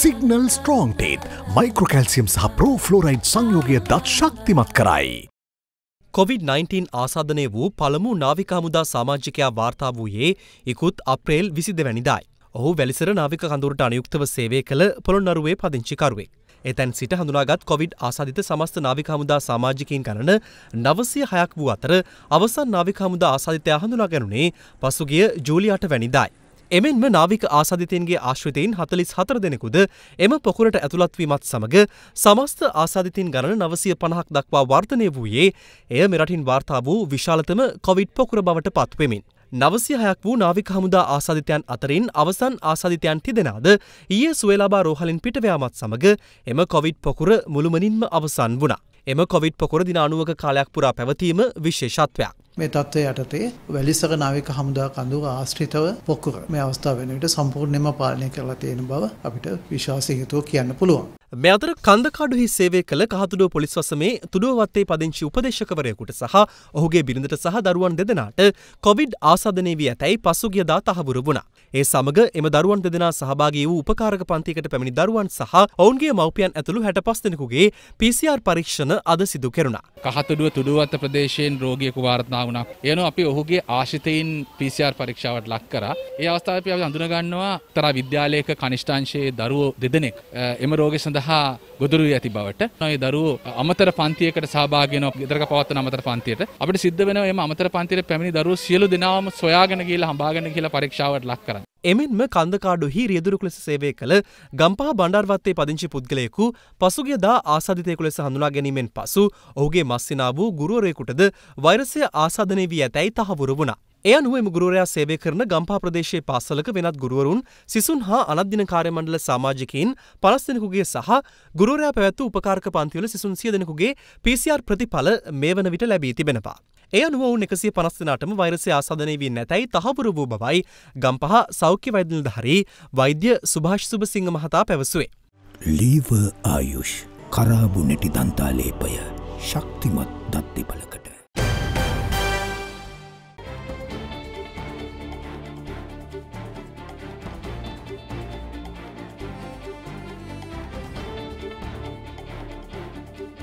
Signal ස්ට්‍රෝන්ටේත් මයිකෝකැල්සියම් සහ ප්‍රෝෆ්ලෝරයිඩ් සංයෝගය දත් ශක්තිමත් කරයි. COොVID-19 ආසාධනය වූ පළමු නාවිකාමුදා සාමාජිකයා වාර්තා වූයේ ඉකුත් අප්‍රේල් විසි දෙවැනිදායි. ඔහු වැලිසර නාවික කඳුරට අනයුක්තව සේවය කළ පොළොන්නරුවේ පදිංචිකරුවෙක්. එතැන් සිට හඳුනාගත් කොවිඩ් ආසාධිත සමස්ත නාවිකාමුදා සාමාජිකින් ගණන නවසය හයක් වූ අතර අවසන් නාවිකාමුදා ආසාධිතය හඳුනා ගැනුනේ පසුගිය ජූලි අට වැනිදායි. එමෙන්ම නාවික ආසාධිතයන්ගේ ආශ්‍රිතයින් හතලිස් හතර දෙනෙකුද එම පොකුරට ඇතුළත්වීමත් සමඟ සමස්ත ආසාධිතින් ගණන නවසය පණහක් දක්වා වර්ධනය වූයේ එය මෙරටින් වාර්තා වූ විශාලතම කොවිඩ් පොකුර බවට පත්වෙමින්. නවසි හයක් වූ නාවික හමුදා ආසාධිතයන් අතරින් අවසන් ආසාධිතයන් තිදෙනද ඊයේ සුවලාබා රෝහලින් පිටවයාමත් සමඟ එම කොවිඩ් පොකුර මුළුමනින්ම අවසන් වුණා. එම කොවිඩ් පොකුර දිනානුවක කාලයක් පුරා පැවතීම විශේෂත්වයක්. මේ තත්ත්වය යටතේ වැලිසර නාවික හමුදා කඳුර ආශ්‍රිතව පොකුර මේ අවස්ථාව වෙන විට සම්පූර්ණයෙන්ම පාලනය කරලා තියෙන බව අපිට විශ්වාසීව කියන්න පුළුවන්. මේ අතර කන්දකාඩුහි සේවය කළ කහතුඩුව පොලිස් වසමේ තුඩුවවත්තේ පදිංචි උපදේශකවරයෙකුට සහ ඔහුගේ බිරිඳට සහ දරුවන් දෙදෙනාට කොවිඩ් ආසාදනය වී ඇතැයි පසුගියදා තහවුරු වුණා. ඒ සමග එම දරුවන් දෙදෙනා සහභාගී වූ උපකාරක පන්තියකට පැමිණි දරුවන් සහ ඔවුන්ගේ මව්පියන් ඇතුළු හැට පස් දෙනෙකුගේ PCR පරීක්ෂණ අද සිදු කෙරුණා. කහතුඩුව තුඩුවත්ත ප්‍රදේශයෙන් රෝගියෙකු වාර්තා වුණා. එනෝ අපි ඔහුගේ ආශිතයින් PCR පරීක්ෂාවට ලක් කරා. ඒ අවස්ථාවේ අපි හඳුනගන්නවා තරා විද්‍යාලයක කනිෂ්ඨාංශයේ දරුවෝ දෙදෙනෙක් එම රෝගය සඳහා හා ගොදුරු ඇති බවට නොයි දරුවෝ අමතර පන්තියකට සහභාගීන ගෙදරක පවත්වන අමතර පන්තියට අපිට සිද්ධ වෙනවා එම අමතර පන්තියට පැමිණි දරුවෝ සියලු දෙනාම සොයාගෙන ගිහලා හඹාගෙන කියලා පරීක්ෂාවට ලක් කරන්න. එමෙන්ම කන්දකාඩුහි රියදුරකු ලෙස සේවය කළ ගම්පහ බණ්ඩර්වත්තේ පදිංචි පුද්ගලයෙකු පසුගිය දා ආසාධිතයකු ලෙස හඳුනා ගැනීමෙන් පසු ඔහුගේ මස්සිනා වූ ගුරුවරයෙකුටද වෛරසය ආසාධනය වී ඇතැයි තහවුරු වුණා. එය අනුව එම ගුරුවරයා සේවය කරන ගම්පහ ප්‍රදේශයේ පාසලක වෙනත් ගුරුවරුන් සිසුන් හා අනධ්‍යන කාර්යමණ්ඩල සමාජිකයින් 15 දෙනෙකුගේ සහ ගුරුවරයා පැවැත් වූ උපකාරක පන්තිවල සිසුන් 100 දෙනෙකුගේ PCR ප්‍රතිඵල මේ වන විට ලැබී තිබෙනවා. ඒ අනුව ඔවුන් 150 දෙනාටම වෛරසය ආසාදනය වී නැතයි තහවුරු වූ බවයි ගම්පහ සෞඛ්‍ය වෛද්‍ය නිලධාරී වෛද්‍ය සුභාෂ් සුබසිංහ මහතා පැවසුවේ. ලීව ආයුෂ් කරාබු නැටි දන්තාලේපය ශක්තිමත් දත්තිපලකට